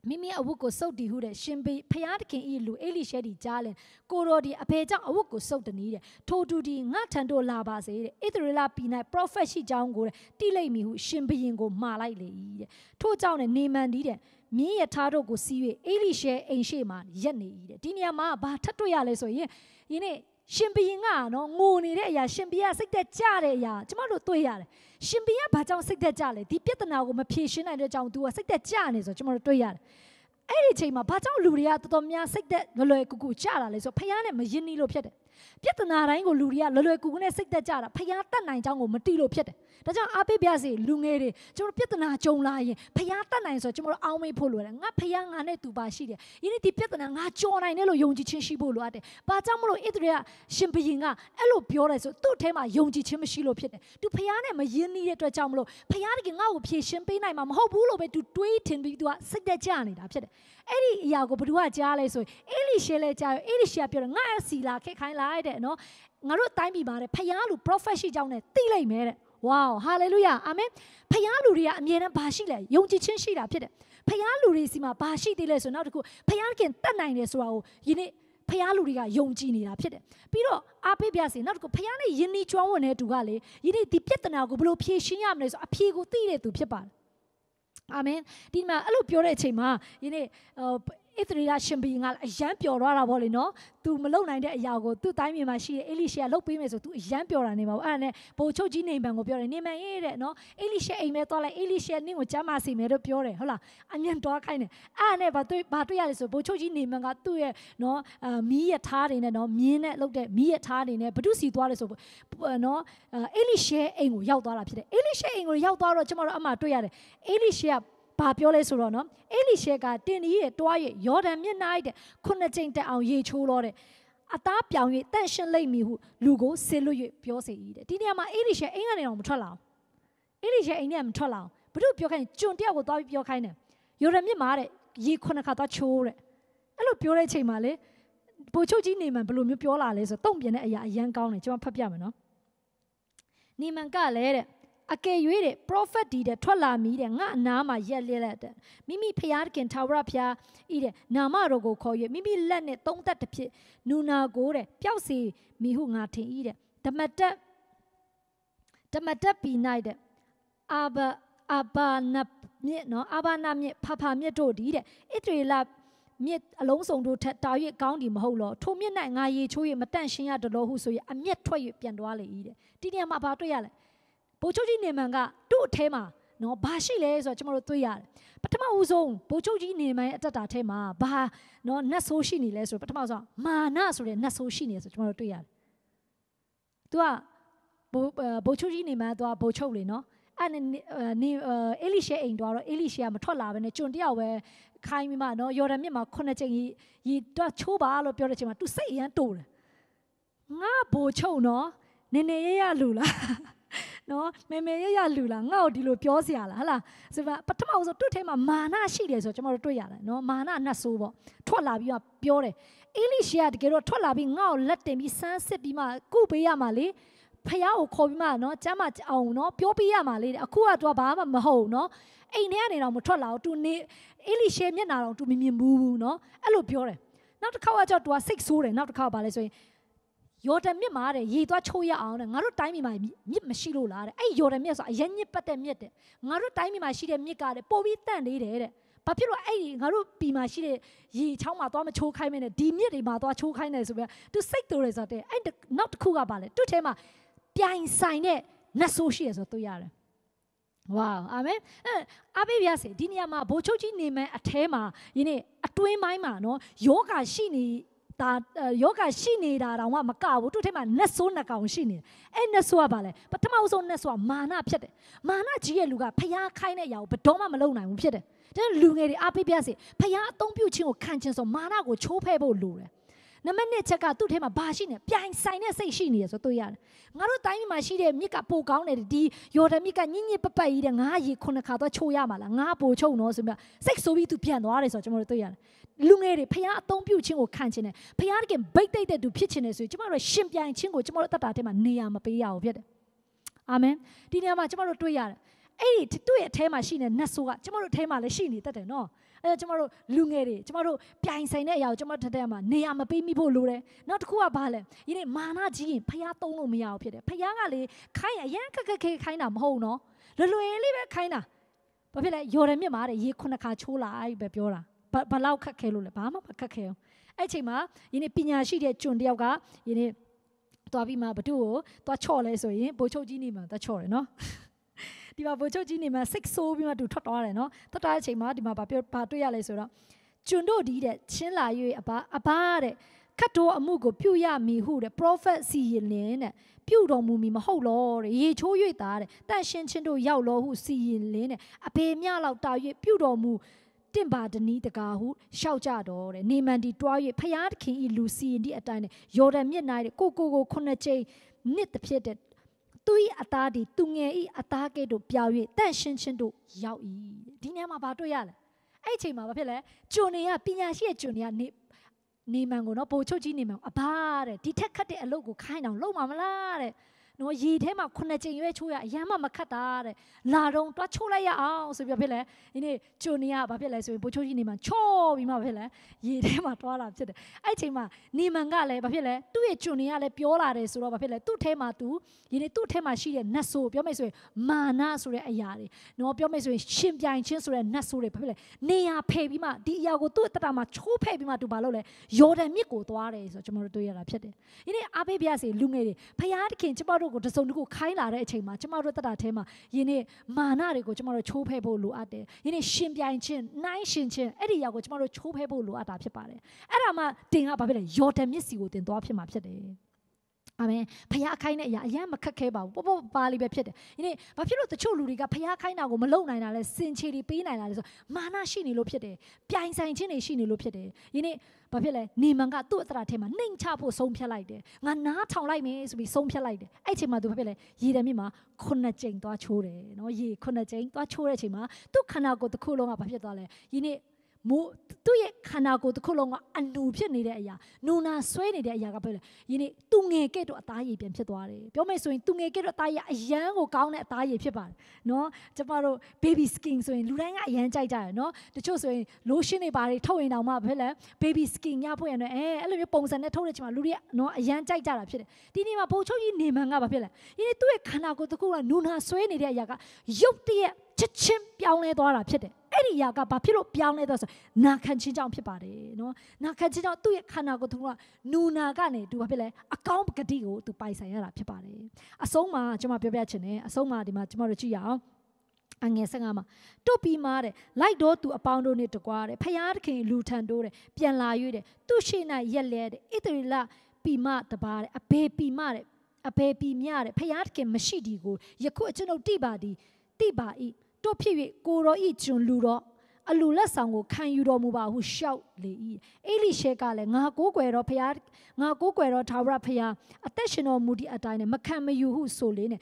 မိမိအဝတ်ကိုစုပ်တည်ဟုတဲ့ရှင်ဘီဖျားတခင်ဤလူအေလိရှဲဒီကြားလဲကိုတော်ဒီအဖေကြောင့်အဝတ်ကိုစုပ်တနီးတဲ့ထိုသူဒီငါထံတို့လာပါစေတဲ့ဣသရေလပြည်၌ပရောဖက်ရှိကြောင်းကိုတိလိုက်မိဟုရှင်ဘီရင်ကိုမှာလိုက်လေ၏တဲ့ထို့ကြောင့်နေမန်ဒီတဲ့မြင်းရထားတို့ကိုစီး၍အေလိရှဲအိမ်ရှိမှရက်နေ၏တဲ့ဒီနေရာမှာဘာထပ်တွေ့ရလဲဆိုရင်ယင်းနေ့ရှင်ဘီရင်ကနော်ငိုနေတဲ့အရာရှင်ဘီရင်ကစိတ်သက်ကြတဲ့အရာကျမတို့တွေ့ရတယ်ရှင်ဘီရင်ကဘာကြောင့်စိတ်သက်ကြလဲဒီပြဿနာကိုမဖြေရှင်းနိုင်တဲ့ကြောင့် तू ကစိတ်သက်ကြနေဆိုကျမတို့တွေ့ရတယ်အဲ့ဒီအချိန်မှာဘာကြောင့်လူတွေကတော်တော်များစိတ်သက်လွယ်လွယ်ကူကူကြတာလဲဆိုဖခင်နဲ့မယဉ်နီလို့ဖြစ်တယ်ပြဿနာတိုင်းကိုလူတွေကလွယ်လွယ်ကူကူနဲ့စိတ်သက်ကြတာဖခင်တတ်နိုင်ကြောင်းကိုမတီးလို့ဖြစ်တယ်ဒါကြောင့်အားပေးပြစေလူငယ်တွေကျွန်တော်ပြဿနာကြုံလာရင်ဖျားတတ်နိုင်ဆိုကျွန်တော်အောင်းမေးဖို့လိုတယ်ငါဖျားငါနဲ့သူပါရှိတယ်ယနေ့ဒီပြဿနာငါကြော်နိုင်တယ်လို့ယုံကြည်ခြင်းရှိဖို့လိုအပ်တယ်ဘာကြောင့်မလို့ဣသရေလရှင်ဘုရင်ကအဲ့လိုပြောတယ်ဆိုသူ့အထဲမှာယုံကြည်ခြင်းမရှိလို့ဖြစ်တယ်သူဖျားနဲ့မရင်းနှီးတဲ့အတွက်ကြောင့်မလို့ဖျားတကယ်ငါ့ကိုဖြေရှင်းပေးနိုင်မှာမဟုတ်ဘူးလို့ပဲသူတွေးထင်ပြီးသူကစိတ်သက်ကြနေတာဖြစ်တယ်အဲ့ဒီအရာကိုဘသူကကြားလဲဆိုရင်အေလိရှေလဲကြားရောအေလိရှေကပြောတယ်ငါအစီလာခက်ခိုင်းလိုက်တဲ့နော်ငါတို့တိုင်းပြည်မှာတဲ့ဖျားလူ prophet ရှိကြောင်းနဲ့တိလိုက်မယ်တဲ့ဝေါဟာလေလုယာအာမင်ဖခင်လူတွေကအမြဲတမ်းဘာရှိလဲယုံကြည်ခြင်းရှိတာဖြစ်တယ်ဖခင်လူတွေစီမှာဘာရှိသေးလဲဆိုနောက်တစ်ခုဖခင်ခင်တတ်နိုင်တယ်ဆိုတာကိုယနေ့ဖះလူတွေကယုံကြည်နေတာဖြစ်တယ်ပြီးတော့အားပေးပြစေနောက်တစ်ခုဖះနဲ့ယင်းဒီကျွမ်းဝင်တဲ့သူကလေယနေ့ဒီပြဿနာကိုဘယ်လိုဖြေရှင်းရမလဲဆိုအဖြေကိုသိတဲ့သူဖြစ်ပါတယ်အာမင်ဒီမှာအဲ့လိုပြောတဲ့အချိန်မှာယနေ့ဣသရေလရှင်ဘီကလည်းအယံပျော်သွားတာပေါ့လေနော်။ तू မလုံနိုင်တဲ့အရာကိုသူ့တိုင်းပြည်မှာရှိတဲ့အေလိရှေကလုပ်ပေးမယ်ဆို तू အယံပျော်တာနေမှာပေါ့။အဲ့ဒါနဲ့ဘိုလ်ချုပ်ကြီးနေမန်ကိုပြောတယ်နေမန်ရေးတဲ့နော်။အေလိရှေအိမ်မဲသွားလိုက်အေလိရှေနင့်ကိုကျမ်းမာစေမယ်လို့ပြောတယ်ဟုတ်လား။အမြန်တော်ခိုင်းတယ်။အဲ့ဒါနဲ့ဘာတွေ့ဘာတွေ့ရလဲဆိုဘိုလ်ချုပ်ကြီးနေမန်ကသူ့ရဲ့နော်အာမီးရထားတွေနဲ့နော်မြင်းနဲ့လုပ်တဲ့မီးရထားတွေနဲ့ဘုသူစီသွားလဲဆိုနော်အေလိရှေအိမ်ကိုရောက်သွားတာဖြစ်တယ်။အေလိရှေအိမ်ကိုရောက်သွားတော့ကျွန်တော်တို့အမှတွေ့ရတယ်။အေလိရှေကဘာပြောလဲဆိုတော့နော်အေလိရှေကတင်ဒီရဲ့တွားရဲ့ယော်ဒန်မျက်နှာရဲ့ခုနှစ်ကြိမ်တက်အောင်ရေချိုးတော့တယ်အသားပြောင်၍တန့်ရှင်းလိမ့်မည်ဟုလူကိုဆေလွတ်၍ပြောစေ၏တဲ့ဒီနေရာမှာအေလိရှေအိမ်ကနေတော့မထွက်လာအောင်အေလိရှေအိမ်နဲ့မထွက်လာအောင်ဘုသူပြောခိုင်းကျွန်တယောက်ကိုသွားပြီးပြောခိုင်းတယ်ယော်ဒန်မြစ်မှာတဲ့ရေခုနှစ်ခါသွားချိုးတဲ့အဲ့လိုပြောတဲ့အချိန်မှာလေပိုချုပ်ကြီးနေမန်ဘယ်လိုမျိုးပြောလာလဲဆိုတော့တုံ့ပြန်တဲ့အရာအရန်ကောင်းတယ်ကျွန်မဖတ်ပြမယ်နော်နေမန်ကလည်းတဲ့အကယ်၍တဲ့ prophet ဒီတဲ့ထွက်လာမီတဲ့ငါအနာမှာရက်လျက်လက်တဲ့မိမိဖျားခင်ထာဝရဖျားဤတဲ့နာမတော်ကိုခေါ်၍မိမိလက်နဲ့သုံးသက်တစ်ဖြစ်နူနာကိုတဲ့ပျောက်စီမိဟုငါထင်ဤတဲ့ဓမတက်ဓမတက်ပီနိုင်တဲ့အာဘအာဘာနမြစ်နော်အာဘာနာမြစ်ဖဖာမြစ်တို့ဒီတဲ့ဣတရီလာမြစ်အလုံးစုံတို့ထက်တာ၍ကောင်းဒီမဟုတ်လောထိုမြစ်၌ငါရေချိုး၍မတန့်ရှင်းရတလို့ဟုဆိုရအမျက်ထွက်၍ပြန်သွားလေ၏တဲ့ဒီနေရာမှာဘာတွေ့ရလဲ။ဘိုလ်ချုပ်ကြီးနေမန်ကသူ့အထဲမှာနော်ဘာရှိလဲဆိုတော့ကျွန်တော်တို့တွေ့ရတယ်ပထမဦးဆုံးဘိုလ်ချုပ်ကြီးနေမန်ရဲ့အတ္တအထဲမှာဘာနော်နတ်ဆိုးရှိနေလဲဆိုတော့ပထမဆုံးမာနဆိုတဲ့နတ်ဆိုးရှိနေဆိုကျွန်တော်တို့တွေ့ရတယ်သူကဘိုဘိုလ်ချုပ်ကြီးနေမန်ကသူကဘိုလ်ချုပ်လေနော်အဲ့နေအေလိရှေအိမ်တော့အေလိရှေကမထွက်လာဘဲနဲ့ကျွန်တယောက်ပဲခိုင်းပြီးမှနော်ယော်ဒန်မြစ်မှာခုနှစ်ချိန်ကြီးရေတော့ချိုးပါလို့ပြောတဲ့ချိန်မှာသူစိတ်အရန်တိုးတယ်ငါဘိုလ်ချုပ်နော်နင်းနေရရလူလားနော်မေမေရရလူလားငါ့ကိုဒီလိုပြောစရာလားဟလားဆိုတော့ပထမဆုံးသူ့ထဲမှာမာနရှိတယ်ဆိုတော့ကျွန်တော်တို့တွေ့ရတယ်နော်မာနနှက်ဆိုးပေါ့ထွက်လာပြီးမှပြောတယ်အေလိရှေကတကယ်တော့ထွက်လာပြီးငါ့ကိုလက်တင်ပြီးစမ်းစစ်ပြီးမှကုပေးရမှာလေဖះကိုခေါ်ပြီးမှနော်ကျမ်းမအောင်နော်ပြောပြရမှာလေအခုကသူကဘာမှမဟုတ်နော်အိမ်ထဲကနေတော့မထွက်လာဘူး तू နေအေလိရှေမျက်နာတော့ तू မမြင်ဘူးနော်အဲ့လိုပြောတယ်နောက်တစ်ခါကကျတော့ तू ကစိတ်ဆိုးတယ်နောက်တစ်ခါကဘာလဲဆိုရင်ယော်ဒန်မြစ်မှာတဲ့ရေသွားချိုးရအောင်တဲ့ငါတို့တိုင်းပြည်မှာမြစ်မရှိလို့လားတဲ့အဲ့ယော်ဒန်မြစ်ဆိုအရင်မြစ်ပတ်တဲ့မြစ်တဲ့ငါတို့တိုင်းပြည်မှာရှိတဲ့မြစ်ကတဲ့ပိုပြီးတန့်နေတယ်တဲ့ဘာဖြစ်လို့အဲ့ငါတို့ပြည်မှာရှိတဲ့ရေချောင်းမှာသွားမချိုးခိုင်းမင်းနဲ့ဒီမြစ်တွေမှာသွားချိုးခိုင်းနေဆိုပြီးသူစိတ်တူတယ်ဆိုတဲ့အဲ့နောက်တစ်ခုကပါလေသူ့ထဲမှာပြိုင်ဆိုင်တဲ့နတ်ဆိုးရှိရဆိုသူရတယ်ဝါအာမင်အဘိဗျာစေဒီနေရာမှာဘိုးချုပ်ကြီးနေမန်အထဲမှာယနေ့အတွင်းပိုင်းမှာနော်ယောဂါရှိနေဒါယောဂရှိနေတာတောင်မှမကဘူးသူ့ထဲမှာနတ်ဆိုးနှကောင်ရှိနေတယ်အဲ့နတ်ဆိုးကဘာလဲပထမဆုံးနတ်ဆိုးကမာနဖြစ်တယ်မာနကြီးရဲ့လူကဖျားခိုင်းတဲ့အရာကိုဘယ်တော့မှမလုပ်နိုင်ဘူးဖြစ်တယ်တဲ့လူငယ်တွေအားပေးပြစေဖျားအသုံးပြုခြင်းကိုခံခြင်းဆိုမာနကိုချိုးဖဲ့ဖို့လိုတယ်နံပါတ်1ချက်ကသူ့ထဲမှာဘာရှိနေပြိုင်ဆိုင်တဲ့စိတ်ရှိနေရဆိုတွေ့ရတယ်ငါတို့တိုင်းပြည်မှာရှိတဲ့မြစ်ကပိုကောင်းတယ်ဒီယော်ဒန်မြစ်ကညင်ညစ်ပပတ်ကြီးတဲ့ငါရေခုနှစ်ခါတော့ချိုးရမှာလားငါပိုချုံတော့ဆိုပြီးစိတ်ဆိုးပြီးသူပြန်သွားတယ်ဆိုတော့ကျွန်တော်တို့တွေ့ရတယ်လူငယ်တွေဖခင်အသုံးပြုခြင်းကိုခံခြင်းနဲ့ဖခင်တကယ်ဗိတ်သိက်တဲ့သူဖြစ်ခြင်းနဲ့ဆိုရင်ကျွန်တော်တို့ရှင်ပြိုင်ခြင်းကိုကျွန်တော်တို့တတ်တာထဲမှာနေရာမပေးရအောင်ဖြစ်တယ်အာမင်ဒီနေရာမှာကျွန်တော်တို့တွေ့ရတယ်အဲ့ဒီသူ့ရဲ့အထဲမှာရှိနေနတ်ဆိုးကကျွန်တော်တို့အထဲမှာလည်းရှိနေတတ်တယ်နော်အဲကျမတို့လူငယ်တွေကျမတို့ပြိုင်ဆိုင်တဲ့အရာကိုကျမတို့ထက်တဲ့မှာနေရာမပေးမိဖို့လိုတယ်နောက်တစ်ခုကဘာလဲဒီနေ့မာနကြီးရင်ဖះသုံးလို့မရအောင်ဖြစ်တယ်ဖះကလေခိုင်းအရန်ခက်ခက်ခဲခိုင်းတာမဟုတ်နော်လွယ်လွယ်လေးပဲခိုင်းတာဘာဖြစ်လဲယော်ဒန်မြစ်မှာတဲ့ရေခုနှစ်ခါချိုးလိုက်ပဲပြောတာဘလောက်ခက်ခဲလို့လဲဘာမှမခက်ခဲဘူးအဲ့ချိန်မှာယနေ့ပညာရှိတဲ့ကျွန်တယောက်ကယနေ့သွားပြီးမှဘဒုကိုသွားချော့လဲဆိုရင်ဘိုးချုပ်ကြီးနေမှာသွားချော့တယ်နော်ဒီမှာဗိုလ်ချုပ်ကြီးနေမှာစိတ်ဆိုးပြီးမှသူထွက်သွားတယ်နော်ထွက်သွားတဲ့အချိန်မှာဒီမှာဘာပြောဘာတွေ့ရလဲဆိုတော့ကျွန်တို့ဒီတဲ့ချင်းလာ၍အဘာအဘာတဲ့ခတ်တော်အမှုကိုပြုရမည်ဟုတဲ့ prophet စီရင်လင်းတဲ့ပြုတော်မူမီမဟုတ်လောတဲ့ရေချိုး၍သားတဲ့တန်ရှင်းချင်းတို့ရောက်လောဟုစီရင်လင်းတဲ့အဘေမြလောက်တာ၍ပြုတော်မူတင့်ပါတနီးတကာဟုရှောက်ကြတော့တဲ့နေမန်ဒီတွား၍ဖျားသခင်ဤလူစီရင်ဒီအတိုင်းနဲ့ယော်ဒန်မြစ်၌တဲ့ကိုကိုကိုခုနှစ်ကြိမ်နှစ်တစ်ဖြစ်တဲ့သူ၏အသားသည်သူငယ်၏အသားကဲ့သို့ပြောင်း၍တန့်ရှင်းခြင်းတို့ရောက်၏ဒီနေရာမှာဘာတွေ့ရလဲအဲ့အချိန်မှာဘာဖြစ်လဲဂျွန်နေကပညာရှိတဲ့ဂျွန်နေကနေနေမန်ကိုနော်ပိုချုပ်ကြီးနေမန်အဘာတဲ့ဒီထက်ခတ်တဲ့အလုပ်ကိုခိုင်းအောင်လုပ်မှာမလားတဲ့နော်ရေထဲမှာခုနှစ်ကြိမ်ရွေးချိုးရအရမ်းမှမခတ်တာတဲ့လာတော့တွားချိုးလိုက်ရအောင်ဆိုပြီးဖြစ်လဲဒီနေ့ဂျွန်နီကဘာဖြစ်လဲဆိုရင်ပိုချိုးကြီးနေမှာချော့ပြီးမှဖြစ်လဲရေထဲမှာတွားလာဖြစ်တယ်အဲ့ချိန်မှာနေမန်ကလည်းဘာဖြစ်လဲသူ့ရဲ့ဂျွန်နီကလည်းပြောလာတယ်ဆိုတော့ဘာဖြစ်လဲသူ့ထဲမှာသူဒီနေ့သူ့ထဲမှာရှိတဲ့နတ်ဆိုပြောမယ်ဆိုရင်မာနဆိုတဲ့အရာတွေနော်ပြောမယ်ဆိုရင်ရှင်ပြိုင်ခြင်းဆိုတဲ့နတ်ဆိုတွေဘာဖြစ်လဲနေရဖယ်ပြီးမှဒီအရာကိုသူ့အတ္တမှာချိုးဖယ်ပြီးမှသူဘာလုပ်လဲယော်ဒန်မြစ်ကိုသွားတယ်ဆိုတော့ကျွန်တော်တို့တွေ့ရတာဖြစ်တယ်ဒီနေ့အားပေးပြရစီလူငယ်တွေဖခင်တခင်ကျွန်တော်တို့တို့ကိုတစုံတစ်ခုခိုင်းလာတဲ့အချိန်မှာကျမတို့တက်တာထဲမှာယင်းနေ့မာနတွေကိုကျမတို့ချိုးဖဲ့ဖို့လိုအပ်တယ်ယင်းနေ့ရှင်ပြိုင်ခြင်းနှိုင်းရှင်ခြင်းအဲ့ဒီအရာကိုကျမတို့ချိုးဖဲ့ဖို့လိုအပ်တာဖြစ်ပါတယ်အဲ့ဒါမှတင်ကဘာဖြစ်လဲယော်ဒန်မြစ်စီကိုတင်သွားဖြစ်မှာဖြစ်တယ်အာမင်ဖခင်ခိုင်းတဲ့အရာအရင်မခက်ခဲပါဘူးပေါ့ပေါ့ပါလေးပဲဖြစ်တယ်ဒီနေ့ဘာဖြစ်လို့တချို့လူတွေကဖခင်ခိုင်းတာကိုမလုံနိုင်တာလဲစင်ချေတွေပေးနိုင်တာလဲဆိုမာနရှိနေလို့ဖြစ်တယ်ပြိုင်ဆိုင်ခြင်းတွေရှိနေလို့ဖြစ်တယ်ဒီနေ့ဘာဖြစ်လဲနေမန်ကသူ့အတရာထဲမှာနှိမ်ချဖို့ဆုံးဖြတ်လိုက်တယ်ငါနားထောင်လိုက်မယ်ဆိုပြီးဆုံးဖြတ်လိုက်တယ်အဲ့ချိန်မှာသူဘာဖြစ်လဲရေတံမြစ်မှာခုနှစ်ကြိမ်သွားချိုးတယ်နော်ရေခုနှစ်ကြိမ်သွားချိုးတဲ့အချိန်မှာသူ့ခန္ဓာကိုယ်တစ်ခုလုံးကဘာဖြစ်သွားလဲဒီနေ့မိုးသူ့ရဲ့ခန္ဓာကိုယ်တစ်ခုလုံးကအနူဖြစ်နေတဲ့အရာနူနာဆွဲနေတဲ့အရာကပဲလေယနေ့သူငယ်ကဲ့သို့အသားရည်ပြန်ဖြစ်သွားတယ်ပြောမယ်ဆိုရင်သူငယ်ကဲ့သို့အသားရည်အရန်ကိုကောင်းတဲ့အသားရည်ဖြစ်ပါတယ်နော်ကျမတို့ baby skin ဆိုရင်လူတိုင်းကအရန်ကြိုက်ကြတယ်နော်တချို့ဆိုရင် lotion တွေဘာတွေထုတ်ရင်တောင်မှပဲလေ baby skin ညဖို့ရတဲ့အဲအဲ့လိုမျိုးပုံစံနဲ့ထုတ်တဲ့ချိန်မှာလူတွေကနော်အရန်ကြိုက်ကြတာဖြစ်တယ်ဒီနေ့မှာဘုံချုပ်ကြီးနေမှန်ကဘာဖြစ်လဲယနေ့သူ့ရဲ့ခန္ဓာကိုယ်တစ်ခုကနူနာဆွဲနေတဲ့အရာကရုပ်တရက်ချက်ချင်းပြောင်းလဲသွားတာဖြစ်တယ်အဲ့ဒီအရာကဘာဖြစ်လို့ပြောင်းလဲသွားဆိုနာခံခြင်းကြောင့်ဖြစ်ပါတယ်နော်နာခံခြင်းကြောင့်သူ့ရဲ့ခန္ဓာကိုယ်သူကနူနာကနေသူဘာဖြစ်လဲအကောင်းပဂတိကိုသူပိုင်ဆိုင်ရတာဖြစ်ပါတယ်အဆုံးမှာကျွန်မပြောပြချင်တယ်အဆုံးမှာဒီမှာကျွန်မတို့ကြည့်ရအောင်အငယ်15မှာတွတ်ပြီးမားတဲ့လိုက်တော့သူအပေါင်းတို့နဲ့တကွာတဲ့ဖျားသခင်လူထန်တိုးတဲ့ပြန်လာရွေးတဲ့သူ့ရှိ၌ရက်လဲတဲ့ဣတရီလပီမတပါတဲ့အဘေပီမတဲ့အဘေပီမြတဲ့ဖျားသခင်မရှိဒီကိုယခုအကျွန်ုပ်တိပါဒီတိပါဤတို့ဖြစ်၍ကိုတော်ဤကျွန်လူတော်အလူလက်ဆောင်ကိုခံယူတော်မူပါဟုရှောက်လေ၏အေလိရှေကလည်းငါကိုးကွယ်တော်ဖရားငါကိုးကွယ်တော်သာဝရဖရားအသက်ရှင်တော်မူသည့်အတိုင်းနဲ့မခံမယူဟုဆိုလေနဲ့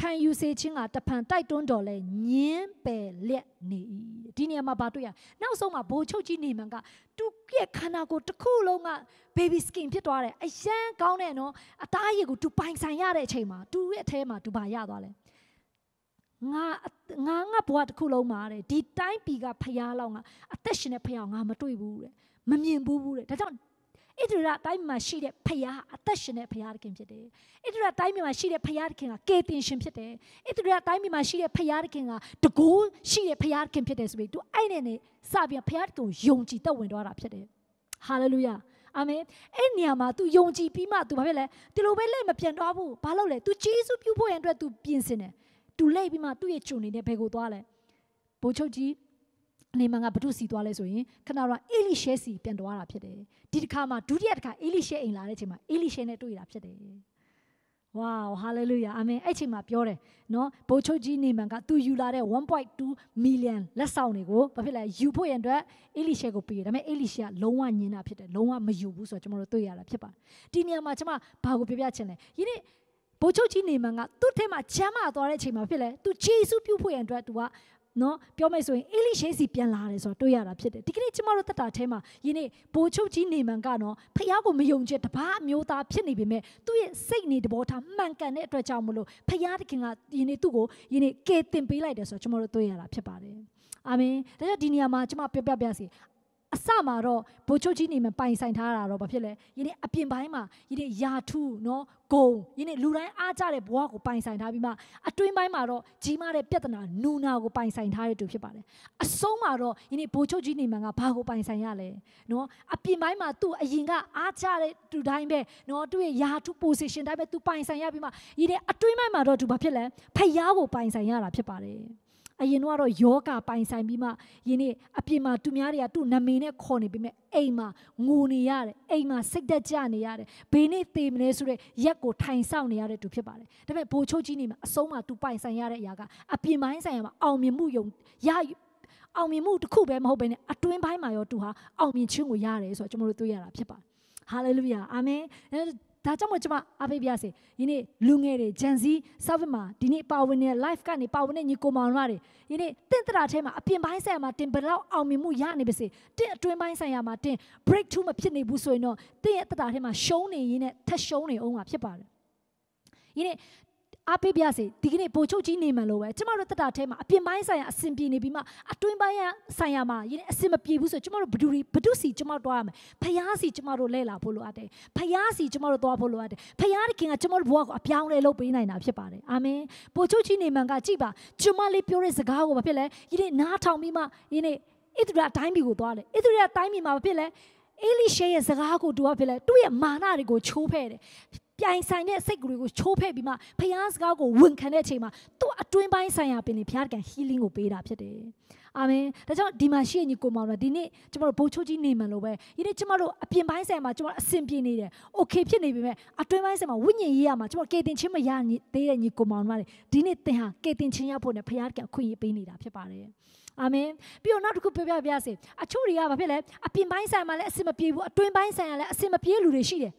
ခံယူစေခြင်းကတဖန်တိုက်တွန်းတော်လဲညင်းပယ်လက်နေ၏ဒီနေရာမှာဘာတွေ့ရနောက်ဆုံးမှာဘိုလ်ချုပ်ကြီးနေမန်ကသူ့ရဲ့ခန္ဓာကိုယ်တစ်ခုလုံးက baby skin ဖြစ်သွားတယ်အရန်ကောင်းတဲ့နော်အသားရည်ကိုသူပိုင်ဆိုင်ရတဲ့အချိန်မှာသူ့ရဲ့အထဲမှာသူဘာရသွားလဲငါငါငါဘဝတစ်ခုလုံးမှာတဲ့ဒီတိုင်းပြည်ကဖျားလောက်ငါအသက်ရှင်တဲ့ဖျားငါမတွေ့ဘူးတဲ့မမြင်ဘူးဘူးတဲ့ဒါကြောင့်ဣဒရတိုင်းမှာရှိတဲ့ဖခင်အသက်ရှင်တဲ့ဖခင်ဖြစ်တယ်။ဣဒရတိုင်းမှာရှိတဲ့ဖခင်ကကေတင်ရှင်ဖြစ်တယ်။ဣဒရတိုင်းမှာရှိတဲ့ဖခင်ကတကိုးရှိတဲ့ဖခင်ဖြစ်တယ်ဆိုပြီးသူအဲ့နဲ့နဲ့စပြီးဖခင်ကိုယုံကြည်သက်ဝင်သွားတာဖြစ်တယ်။ဟာလေလုယာ။အာမင်။အဲ့နေရာမှာ तू ယုံကြည်ပြီးမှ तू ဘာဖြစ်လဲ။ဒီလိုပဲလက်မပြန်တော့ဘူး။ဘာလို့လဲ။ तू ယေရှုပြုဖို့ရန်အတွက် तू ပြင်ဆင်တယ်။သူလှည့်ပြီးမှသူ့ရဲ့ဂျုံနေတဲ့ဘယ်ကိုသွားလဲဘိုးချုပ်ကြီးလေမန်ကဘုဒ္ဓစီသွားလဲဆိုရင်ခဏတော့အေလိရှဲစီပြန်သွားတာဖြစ်တယ်ဒီတစ်ခါမှာဒုတိယတစ်ခါအေလိရှဲအိမ်လာတဲ့အချိန်မှာအေလိရှဲနဲ့တွေ့တာဖြစ်တယ်ဝါးဟာလေလုယာအာမင်အဲ့ချိန်မှာပြောတယ်နော်ဘိုးချုပ်ကြီးနေမန်ကသူယူလာတဲ့1.2 million လက်ဆောင်တွေကိုဘာဖြစ်လဲယူဖို့ရန်အတွက်အေလိရှဲကိုပေးတယ်ဒါပေမဲ့အေလိရှဲကလုံးဝညင်တာဖြစ်တယ်လုံးဝမယူဘူးဆိုတော့ကျွန်တော်တို့တွေ့ရတာဖြစ်ပါတယ်ဒီနေရာမှာကျွန်မဘာကိုပြောပြချင်လဲယနေ့ဘိုးချုပ်ကြီးနေမန်ကသူ့ထဲမှာချမ်းမာသွားတဲ့အချိန်မှာဖြစ်လဲသူဂျေစုပြုဖို့ရန်အတွက်သူကနော်ပြောမယ်ဆိုရင်အေလိရှေစီပြန်လာတယ်ဆိုတော့တွေ့ရတာဖြစ်တယ်ဒီကနေ့ကျမတို့တက်တာအဲမှာယနေ့ဘိုးချုပ်ကြီးနေမန်ကတော့ဖះကိုမယုံချင်တပားအမျိုးသားဖြစ်နေပေမဲ့သူ့ရဲ့စိတ်နေတဘောထားမှန်ကန်တဲ့အတွက်ကြောင့်မလို့ဖះတခင်ကယနေ့သူ့ကိုယနေ့ကယ်တင်ပေးလိုက်တယ်ဆိုတော့ကျမတို့တွေ့ရတာဖြစ်ပါတယ်အာမင်ဒါကြောင့်ဒီနေရာမှာကျမပြောပြပြစီအစမှာတော့ဗိုလ်ချုပ်ကြီးနေမှာပိုင်ဆိုင်ထားတာတော့ဘာဖြစ်လဲယနေ့အပြင်ပိုင်းမှာယနေ့ယာထုနော်ဂုံယနေ့လူတိုင်းအားကြတဲ့ဘဝကိုပိုင်ဆိုင်ထားပြီးမှအတွင်းပိုင်းမှာတော့ကြီးမားတဲ့ပြဿနာနူနာကိုပိုင်ဆိုင်ထားတဲ့သူဖြစ်ပါတယ်အဆုံးမှာတော့ယနေ့ဗိုလ်ချုပ်ကြီးနေမှာကဘာကိုပိုင်ဆိုင်ရလဲနော်အပြင်ပိုင်းမှာသူ့အရင်ကအားကြတဲ့သူတိုင်းပဲနော်သူ့ရဲ့ယာထု position တိုင်းပဲသူပိုင်ဆိုင်ရပြီးမှယနေ့အတွင်းပိုင်းမှာတော့သူဘာဖြစ်လဲဖျားကိုပိုင်ဆိုင်ရတာဖြစ်ပါတယ်အရင်ကတော့ယောဂပိုင်ဆိုင်ပြီးမှယင်းနေ့အပြင်မှာသူများတွေကသူ့နာမည်နဲ့ခေါ်နေပြီးမဲ့အိမ်မှာငိုနေရတယ်အိမ်မှာစိတ်သက်ကြနေရတယ်ဘေးနေ့သေမလဲဆိုတဲ့ရက်ကိုထိုင်ဆောင်နေရတဲ့သူဖြစ်ပါတယ်ဒါပေမဲ့ဘိုလ်ချုပ်ကြီးနေမှာအဆုံးမှာသူပိုင်ဆိုင်ရတဲ့အရာကအပြင်ပိုင်းဆိုင်ရာမှာအောင်မြင်မှုယုံရအောင်မြင်မှုတစ်ခုပဲမဟုတ်ဘဲနဲ့အတွင်းပိုင်းမှာရောသူဟာအောင်မြင်ခြင်းကိုရတယ်ဆိုတော့ကျွန်တော်တို့တွေ့ရတာဖြစ်ပါတယ်ဟာလေလုယာအာမင်ဒါကြောင့်မို့ကျွန်မအားပေးပြစေယနေ့လူငယ်တွေဂျန်စီဆော့ဖ်မှာဒီနေ့ပါဝင်တဲ့ live ကနေပါဝင်တဲ့ညီကိုမောင်တို့တွေယနေ့တင့်တရာထဲမှာအပြင်ပိုင်းဆိုင်ရာမှာတင်ဘယ်လောက်အောင်မြင်မှုရနေပါစေတင့်အတွင်းပိုင်းဆိုင်ရာမှာတင် break through မဖြစ်နေဘူးဆိုရင်တော့တင့်ရဲ့တတာထဲမှာရှုံးနေရင်းနဲ့ထက်ရှုံးနေအောင်မှာဖြစ်ပါတယ်ယနေ့အားပေးပြစေဒီကနေ့ပို့ချုပ်ကြီးနေမှလို့ပဲကျမတို့တက်တာထဲမှာအပြင်ပိုင်းဆိုင်ရာအဆင်ပြေနေပြီးမှအတွင်းပိုင်းဆိုင်ရာမှာယနေ့အဆင်မပြေဘူးဆိုကျမတို့ဘဒူရီဘဒုစီကျမတို့တွားရမယ်ဖျားစီကျမတို့လဲလာဖို့လိုအပ်တယ်ဖျားစီကျမတို့တွားဖို့လိုအပ်တယ်ဖျားတခင်ကကျမတို့ဘဝကိုအပြောင်းလဲလုပ်ပေးနိုင်တာဖြစ်ပါတယ်အာမင်ပို့ချုပ်ကြီးနေမှန်ကကြည်ပါကျမလေးပြောတဲ့စကားကိုဘာဖြစ်လဲယနေ့နားထောင်ပြီးမှယနေ့ဣသရေလတိုင်းပြည်ကိုသွားတယ်ဣသရေလတိုင်းပြည်မှာဘာဖြစ်လဲအေလိရှေရဲ့စကားကိုသူကဖြစ်လဲသူ့ရဲ့မာနတွေကိုချိုးဖဲ့တယ်ပြိုင်ဆိုင်တဲ့စိတ်ကလေးကိုချိုးဖဲ့ပြီးမှဖျားစကားကိုဝန်ခံတဲ့အချိန်မှာသူ့အတွင်းပိုင်းဆိုင်ရာပင်လေဖျားတကံ healing ကိုပေးတာဖြစ်တယ်။အာမင်။ဒါကြောင့်ဒီမှာရှိရညီကိုမောင်တို့ဒီနေ့ကျမတို့ဘုံချိုးကြီးနေမှလို့ပဲ။ဒီနေ့ကျမတို့အပြင်ပိုင်းဆိုင်မှာကျမတို့အဆင်ပြေနေတယ်။ Okay ဖြစ်နေပြီမဲ့အတွင်းပိုင်းဆိုင်မှာဝိညာဉ်ရေးရမှာကျမတို့ကေတင်ချင်းမရသေးတဲ့ညီကိုမောင်တို့ဒီနေ့သင်ဟာကေတင်ချင်းရဖို့နဲ့ဖျားတကံခွင့်ရပေးနေတာဖြစ်ပါတယ်။အာမင်ပြီးတော့နောက်တစ်ခုပြောပြပြစေအချို့တွေကဘာဖြစ်လဲအပြင်ပိုင်းဆိုင်မှာလည်းအဆင်မပြေဘူးအတွင်းပိုင်းဆိုင်ရာလည်းအဆင်မပြေလူတွေရှိတယ်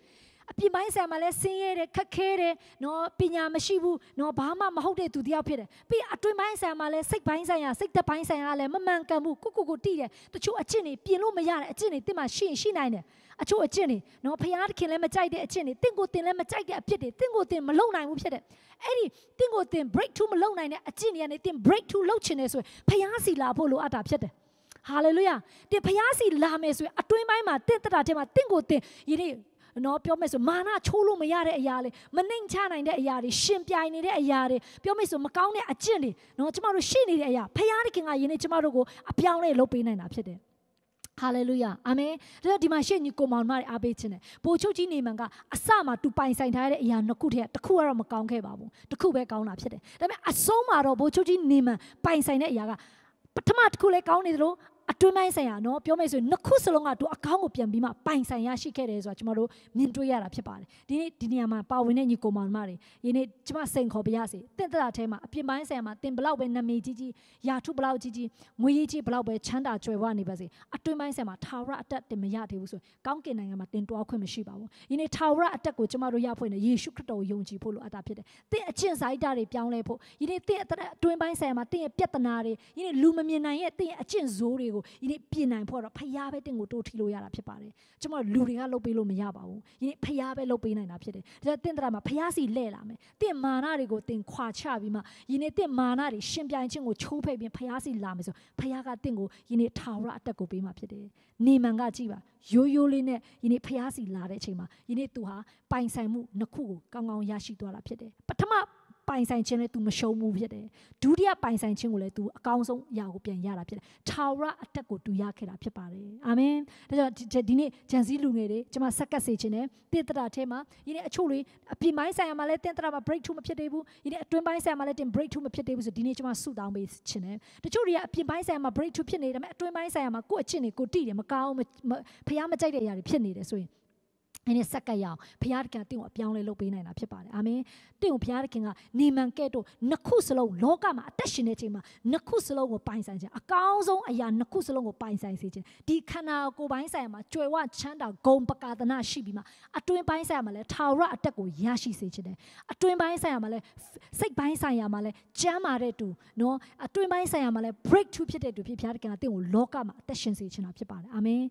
အပြင်ပိုင်းဆရာမလည်းဆင်းရဲတယ်ခက်ခဲတယ်နော်ပညာမရှိဘူးနော်ဘာမှမဟုတ်တဲ့သူတယောက်ဖြစ်တယ်ပြီးအတွင်ပိုင်းဆရာမလည်းစိတ်ပိုင်းဆိုင်ရာစိတ်သက်ပိုင်းဆိုင်ရာလည်းမမှန်ကန်ဘူးကိုကိုကိုတိတယ်တချို့အကျင့်တွေပြင်လို့မရတဲ့အကျင့်တွေတင့်မှာရှိရင်ရှိနိုင်တယ်အချို့အကျင့်တွေနော်ဖျားသခင်လည်းမကြိုက်တဲ့အကျင့်တွေတင့်ကိုတင်လည်းမကြိုက်တဲ့အဖြစ်တွေတင့်ကိုတင်မလုံနိုင်ဘူးဖြစ်တယ်အဲ့ဒီတင့်ကိုတင် break through မလုံနိုင်တဲ့အကျင့်တွေကနေတင် break through လုပ်ချင်တယ်ဆိုရင်ဖျားစီလာဖို့လိုအပ်တာဖြစ်တယ်ဟာလေလုယာတင်ဖျားစီလာမယ်ဆိုရင်အတွင်းပိုင်းမှာတင့်တတာထဲမှာတင့်ကိုတင်ယနေ့နော်ပြောမယ်ဆိုမာနချိုးလို့မရတဲ့အရာတွေမနှိမ်ချနိုင်တဲ့အရာတွေရှင်ပြိုင်နေတဲ့အရာတွေပြောမယ်ဆိုမကောင်းတဲ့အကျင့်တွေနော်ကျမတို့ရှိနေတဲ့အရာဖခင်တခင်ကယင်းနေ့ကျမတို့ကိုအပြောင်းလဲလုပ်ပေးနိုင်တာဖြစ်တယ်ဟာလေလုယာအာမင်ဒါဒီမှာရှေ့ညီကိုမောင်မအားပေးခြင်းနဲ့ဘိုလ်ချုပ်ကြီးနေမန်ကအစမှာသူပိုင်ဆိုင်ထားတဲ့အရာနှစ်ခုတည်းတစ်ခုကတော့မကောင်းခဲ့ပါဘူးတစ်ခုပဲကောင်းတာဖြစ်တယ်ဒါပေမဲ့အဆုံးမှာတော့ဘိုလ်ချုပ်ကြီးနေမန်ပိုင်ဆိုင်တဲ့အရာကပထမတစ်ခုလည်းကောင်းနေသလိုအတွင်းပိုင်းဆိုင်ရာနော်ပြောမယ်ဆိုရင်နှစ်ခုစလုံးကသူအကောင့်ကိုပြန်ပြီးမှပိုင်ဆိုင်ရရှိခဲ့တယ်ဆိုတာကျွန်တော်တို့မြင်တွေ့ရတာဖြစ်ပါတယ်ဒီနေ့ဒီနေရာမှာပါဝင်တဲ့ညီကိုမောင်မတွေယနေ့ကျွန်မစိန်ခေါ်ပါရစေတင့်တရာထဲမှာအပြင်ပိုင်းဆိုင်ရာမှာတင်ဘလောက်ပဲနာမည်ကြီးကြီးယာထုဘလောက်ကြီးကြီးငွေရေးကြီးဘလောက်ပဲချမ်းသာကြွယ်ဝနေပါစေအတွင်းပိုင်းဆိုင်ရာမှာထာဝရအတက်တင်မရသေးဘူးဆိုရင်ကောင်းကင်နိုင်ငံမှာတင်တွားခွင့်မရှိပါဘူးယနေ့ထာဝရအတက်ကိုကျွန်မတို့ရဖွင့်နေယေရှုခရစ်တော်ကိုယုံကြည်ဖို့လိုအပ်တာဖြစ်တယ်တင့်အချင်းဆိုင်တာတွေပြောင်းလဲဖို့ယနေ့တင့်အတွင်းပိုင်းဆိုင်ရာမှာတင့်ရဲ့ပြဿနာတွေယနေ့လူမမြင်နိုင်ရဲ့တင့်ရဲ့အချင်းဇိုးတွေတွေကိုဒီနေ့ပြင်နိုင်ဖို့တော့ဖရားပဲတင့်ကိုတိုးထီလို့ရတာဖြစ်ပါတယ်ကျွန်မလူတွေကလုပ်ပေးလို့မရပါဘူးဒီနေ့ဖရားပဲလုပ်ပေးနိုင်တာဖြစ်တယ်ဒါကြောင့်တင့်တရာမှာဖရားစီလဲ့လာမယ်တင့်မာနတွေကိုတင်ခွာချပြီးမှဒီနေ့တင့်မာနတွေရှင်ပြိုင်ခြင်းကိုချိုးဖဲ့ပြီးဖရားစီလာမယ်ဆိုဖရားကတင့်ကိုဒီနေ့ထာဝရအတက်ကိုပေးမှာဖြစ်တယ်နေမန်ကကြည့်ပါရိုးရိုးလေးနဲ့ဒီနေ့ဖျားစီလာတဲ့အချိန်မှာဒီနေ့သူဟာပိုင်ဆိုင်မှုနှစ်ခုကိုကောင်းကောင်းရရှိသွားတာဖြစ်တယ်ပထမပိုင်ဆိုင်ခြင်းလည်း तू မရှုံးဘူးဖြစ်တယ်ဒုတိယပိုင်ဆိုင်ခြင်းကိုလည်း तू အကောင်းဆုံးအရာကိုပြန်ရတာဖြစ်တယ်ထာဝရအတက်ကို तू ရခဲ့တာဖြစ်ပါတယ်အာမင်ဒါကြောင့်ဒီနေ့ဂျန်စီလူငယ်တွေကျွန်မဆက်ကပ်စေခြင်းနဲ့တင့်တရာထဲမှာယနေ့အချို့တွေအပြင်ပိုင်းဆိုင်ရာမှာလည်းတင့်တရာမှာ break through မဖြစ်သေးဘူးယနေ့အတွင်းပိုင်းဆိုင်ရာမှာလည်းတင် break through မဖြစ်သေးဘူးဆိုဒီနေ့ကျွန်မဆုတောင်းပေးခြင်းနဲ့တချို့တွေကအပြင်ပိုင်းဆိုင်ရာမှာ break through ဖြစ်နေတယ်ဒါပေမဲ့အတွင်းပိုင်းဆိုင်ရာမှာကိုယ့်အချင်းတွေကိုတိတယ်မကောင်းဘူးဖះမကြိုက်တဲ့အရာတွေဖြစ်နေတယ်ဆိုရင်အဲ့ဒီဆက်ကရအောင်ဘုရားသခင်ကတင့်ကိုအပြောင်းလဲလုပ်ပေးနိုင်တာဖြစ်ပါတယ်အာမင်တင့်ကိုဘုရားသခင်ကနေမန်ကဲ့သို့နှစ်ခုစလုံးလောကမှာအသက်ရှင်နေချိန်မှာနှစ်ခုစလုံးကိုပိုင်ဆိုင်ခြင်းအကောင်းဆုံးအရာနှစ်ခုစလုံးကိုပိုင်ဆိုင်စေခြင်းဒီခန္ဓာကိုယ်ပိုင်းဆိုင်ရာမှာကြွယ်ဝချမ်းသာဂုဏ်ပကာသနာရှိပြီးမှအတွင်းပိုင်းဆိုင်ရာမှာလည်းထာဝရအတက်ကိုရရှိစေခြင်းတယ်အတွင်းပိုင်းဆိုင်ရာမှာလည်းစိတ်ပိုင်းဆိုင်ရာမှာလည်းကျမ်းမာတဲ့တူနော်အတွင်းပိုင်းဆိုင်ရာမှာလည်း breakthrough ဖြစ်တဲ့တူဖြစ်ဘုရားသခင်ကတင့်ကိုလောကမှာအသက်ရှင်စေခြင်းတာဖြစ်ပါတယ်အာမင်